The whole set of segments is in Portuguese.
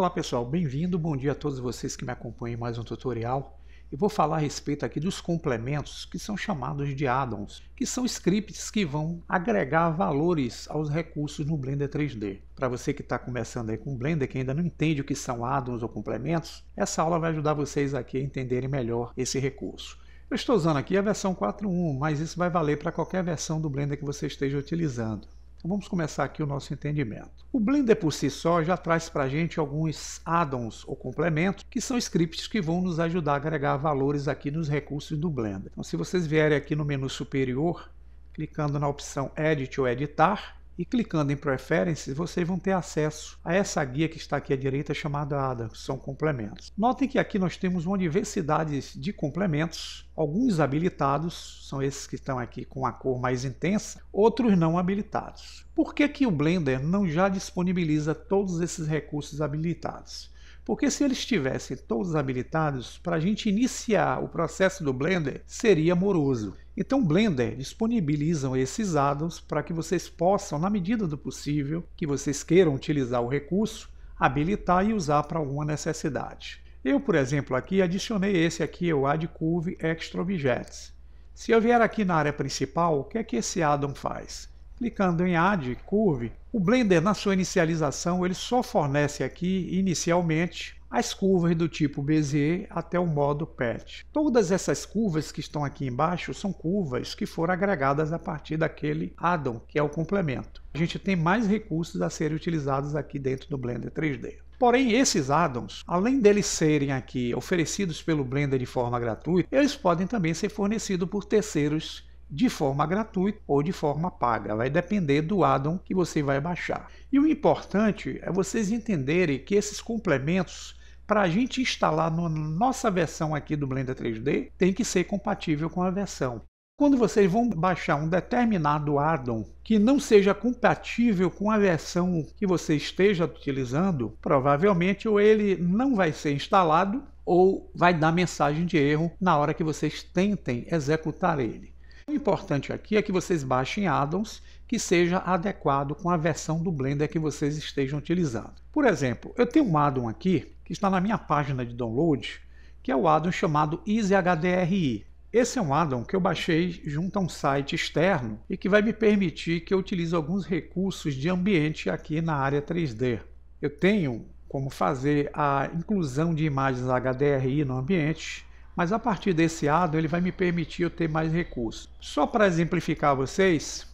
Olá pessoal, bem-vindo, bom dia a todos vocês que me acompanham em mais um tutorial. Eu vou falar a respeito aqui dos complementos que são chamados de addons, que são scripts que vão agregar valores aos recursos no Blender 3D. Para você que está começando aí com o Blender, que ainda não entende o que são addons ou complementos, essa aula vai ajudar vocês aqui a entenderem melhor esse recurso. Eu estou usando aqui a versão 4.1, mas isso vai valer para qualquer versão do Blender que você esteja utilizando. Então, vamos começar aqui o nosso entendimento. O Blender por si só já traz para a gente alguns addons ou complementos, que são scripts que vão nos ajudar a agregar valores aqui nos recursos do Blender. Então se vocês vierem aqui no menu superior, clicando na opção Edit ou Editar, e clicando em Preferences, vocês vão ter acesso a essa guia que está aqui à direita chamada ADA, que são complementos. Notem que aqui nós temos uma diversidade de complementos, alguns habilitados, são esses que estão aqui com a cor mais intensa, outros não habilitados. Por que, que o Blender não já disponibiliza todos esses recursos habilitados? Porque se eles estivessem todos habilitados, para a gente iniciar o processo do Blender seria moroso. Então, Blender disponibiliza esses addons para que vocês possam, na medida do possível, que vocês queiram utilizar o recurso, habilitar e usar para alguma necessidade. Eu, por exemplo, aqui adicionei esse aqui, o Add Curve Extra Objects. Se eu vier aqui na área principal, o que é que esse addon faz? Clicando em Add Curve, o Blender na sua inicialização ele só fornece aqui inicialmente as curvas do tipo Bezier até o modo Patch. Todas essas curvas que estão aqui embaixo são curvas que foram agregadas a partir daquele addon, que é o complemento. A gente tem mais recursos a serem utilizados aqui dentro do Blender 3D. Porém, esses addons, além deles serem aqui oferecidos pelo Blender de forma gratuita, eles podem também ser fornecidos por terceiros de forma gratuita ou de forma paga. Vai depender do addon que você vai baixar. E o importante é vocês entenderem que esses complementos para a gente instalar na nossa versão aqui do Blender 3D, tem que ser compatível com a versão. Quando vocês vão baixar um determinado addon que não seja compatível com a versão que você esteja utilizando, provavelmente ou ele não vai ser instalado ou vai dar mensagem de erro na hora que vocês tentem executar ele. O importante aqui é que vocês baixem addons que seja adequado com a versão do Blender que vocês estejam utilizando. Por exemplo, eu tenho um addon aqui que está na minha página de download, que é o addon chamado EasyHDRI. Esse é um addon que eu baixei junto a um site externo e que vai me permitir que eu utilize alguns recursos de ambiente aqui na área 3D. Eu tenho como fazer a inclusão de imagens HDRI no ambiente, mas a partir desse ado ele vai me permitir eu ter mais recursos. Só para exemplificar vocês,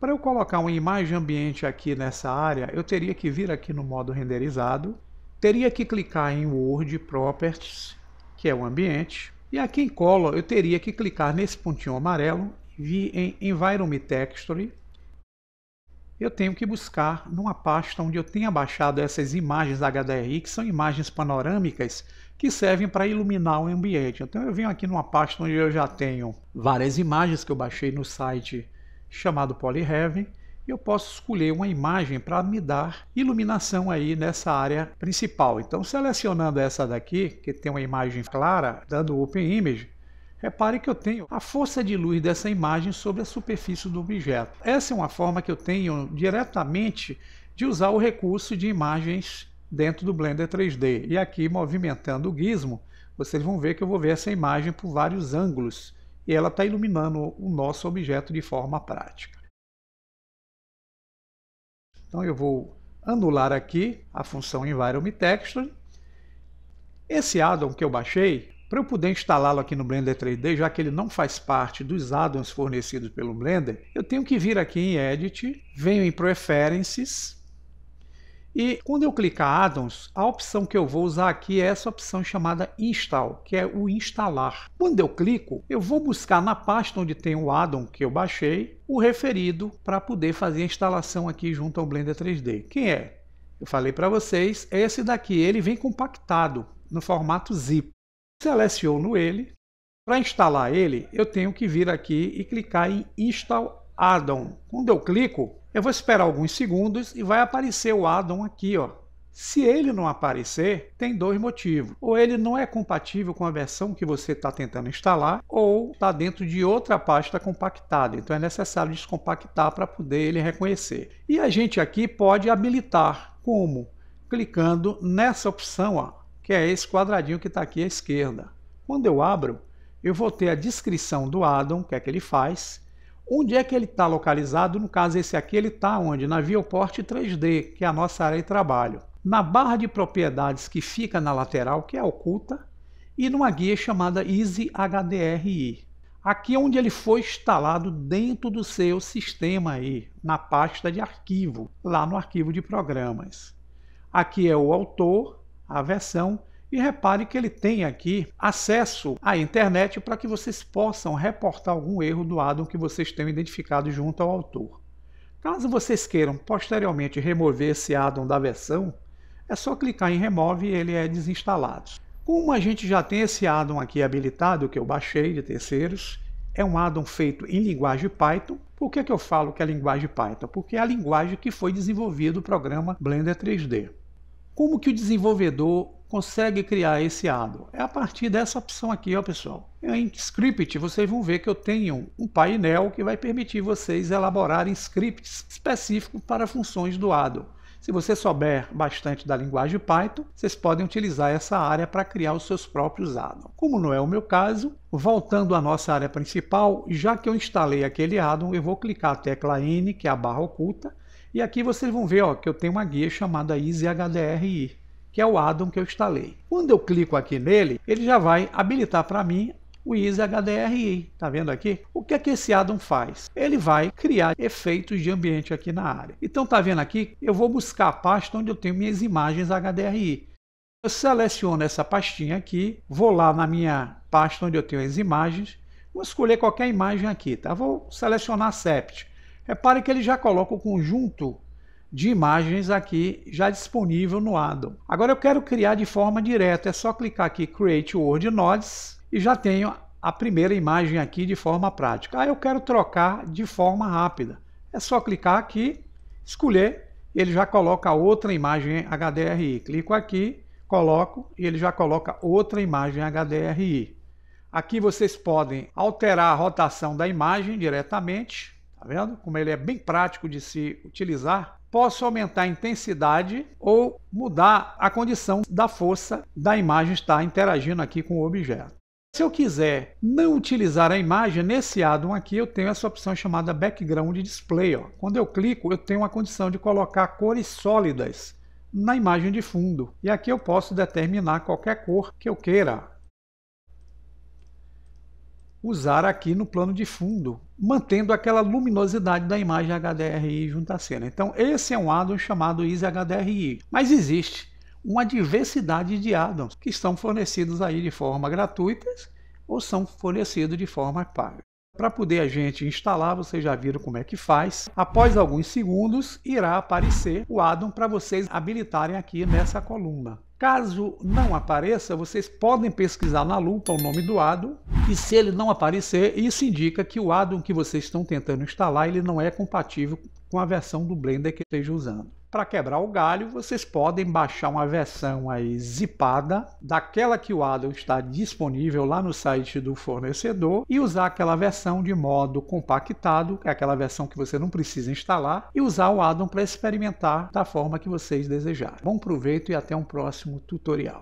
para eu colocar uma imagem ambiente aqui nessa área, eu teria que vir aqui no modo renderizado, teria que clicar em Word Properties, que é o ambiente, e aqui em Color eu teria que clicar nesse pontinho amarelo, vir em Environment Texture, eu tenho que buscar numa pasta onde eu tenha baixado essas imagens HDRI, que são imagens panorâmicas que servem para iluminar o ambiente. Então eu venho aqui numa pasta onde eu já tenho várias imagens que eu baixei no site chamado Polyheaven, eu posso escolher uma imagem para me dar iluminação aí nessa área principal. Então, selecionando essa daqui, que tem uma imagem clara, dando Open Image, Repare que eu tenho a força de luz dessa imagem sobre a superfície do objeto. Essa é uma forma que eu tenho diretamente de usar o recurso de imagens dentro do Blender 3D. E aqui, movimentando o gizmo, vocês vão ver que eu vou ver essa imagem por vários ângulos e ela está iluminando o nosso objeto de forma prática. Então eu vou anular aqui a função Environment Texture. Esse addon que eu baixei, para eu poder instalá-lo aqui no Blender 3D, já que ele não faz parte dos addons fornecidos pelo Blender, eu tenho que vir aqui em Edit, venho em Preferences, e quando eu clicar Addons, a opção que eu vou usar aqui é essa opção chamada Install, que é o instalar. Quando eu clico, eu vou buscar na pasta onde tem o addon que eu baixei, o referido para poder fazer a instalação aqui junto ao Blender 3D. Quem é? Eu falei para vocês, é esse daqui, ele vem compactado no formato zip seleciono ele. Para instalar ele, eu tenho que vir aqui e clicar em Install Addon. Quando eu clico, eu vou esperar alguns segundos e vai aparecer o addon aqui, ó. Se ele não aparecer, tem dois motivos. Ou ele não é compatível com a versão que você está tentando instalar, ou está dentro de outra pasta compactada. Então é necessário descompactar para poder ele reconhecer. E a gente aqui pode habilitar como? Clicando nessa opção, ó, que é esse quadradinho que está aqui à esquerda. Quando eu abro, eu vou ter a descrição do addon, que é que ele faz, onde é que ele está localizado, no caso esse aqui ele está onde? Na Viewport 3D, que é a nossa área de trabalho. Na barra de propriedades que fica na lateral, que é oculta, e numa guia chamada Easy HDRI. Aqui é onde ele foi instalado dentro do seu sistema aí, na pasta de arquivo, lá no arquivo de programas. Aqui é o autor, a versão e repare que ele tem aqui acesso à internet para que vocês possam reportar algum erro do addon que vocês tenham identificado junto ao autor. Caso vocês queiram posteriormente remover esse addon da versão, é só clicar em remove e ele é desinstalado. Como a gente já tem esse addon aqui habilitado, que eu baixei de terceiros, é um addon feito em linguagem Python. Por que, que eu falo que é linguagem Python? Porque é a linguagem que foi desenvolvida o programa Blender 3D. Como que o desenvolvedor consegue criar esse addon? É a partir dessa opção aqui, ó, pessoal. Em script, vocês vão ver que eu tenho um painel que vai permitir vocês elaborarem scripts específicos para funções do addon. Se você souber bastante da linguagem Python, vocês podem utilizar essa área para criar os seus próprios addon. Como não é o meu caso, voltando à nossa área principal, já que eu instalei aquele addon, eu vou clicar a tecla N, que é a barra oculta, e aqui vocês vão ver ó, que eu tenho uma guia chamada Easy HDRI que é o addon que eu instalei. Quando eu clico aqui nele, ele já vai habilitar para mim o Easy HDRI. tá vendo aqui? O que é que esse addon faz? Ele vai criar efeitos de ambiente aqui na área. Então tá vendo aqui, eu vou buscar a pasta onde eu tenho minhas imagens HDRI. Eu seleciono essa pastinha aqui, vou lá na minha pasta onde eu tenho as imagens, vou escolher qualquer imagem aqui, tá? Vou selecionar Sept. Repare é que ele já coloca o conjunto de imagens aqui já disponível no Adam. Agora eu quero criar de forma direta, é só clicar aqui Create Word Nodes e já tenho a primeira imagem aqui de forma prática. Ah, eu quero trocar de forma rápida. É só clicar aqui, escolher, ele já coloca outra imagem HDRI. Clico aqui, coloco e ele já coloca outra imagem HDRI. Aqui vocês podem alterar a rotação da imagem diretamente, Tá vendo? Como ele é bem prático de se utilizar, posso aumentar a intensidade ou mudar a condição da força da imagem estar interagindo aqui com o objeto. Se eu quiser não utilizar a imagem, nesse addon aqui eu tenho essa opção chamada Background Display. Ó. Quando eu clico, eu tenho a condição de colocar cores sólidas na imagem de fundo. E aqui eu posso determinar qualquer cor que eu queira usar aqui no plano de fundo mantendo aquela luminosidade da imagem HDRI junto à cena. Então, esse é um addon chamado Easy HDRI. Mas existe uma diversidade de addons que estão fornecidos aí de forma gratuita ou são fornecidos de forma paga. Para poder a gente instalar, vocês já viram como é que faz. Após alguns segundos, irá aparecer o addon para vocês habilitarem aqui nessa coluna. Caso não apareça, vocês podem pesquisar na lupa o nome do addon e se ele não aparecer, isso indica que o addon que vocês estão tentando instalar ele não é compatível com a versão do Blender que esteja usando. Para quebrar o galho, vocês podem baixar uma versão aí zipada daquela que o addon está disponível lá no site do fornecedor e usar aquela versão de modo compactado, que é aquela versão que você não precisa instalar, e usar o addon para experimentar da forma que vocês desejarem. Bom proveito e até um próximo tutorial.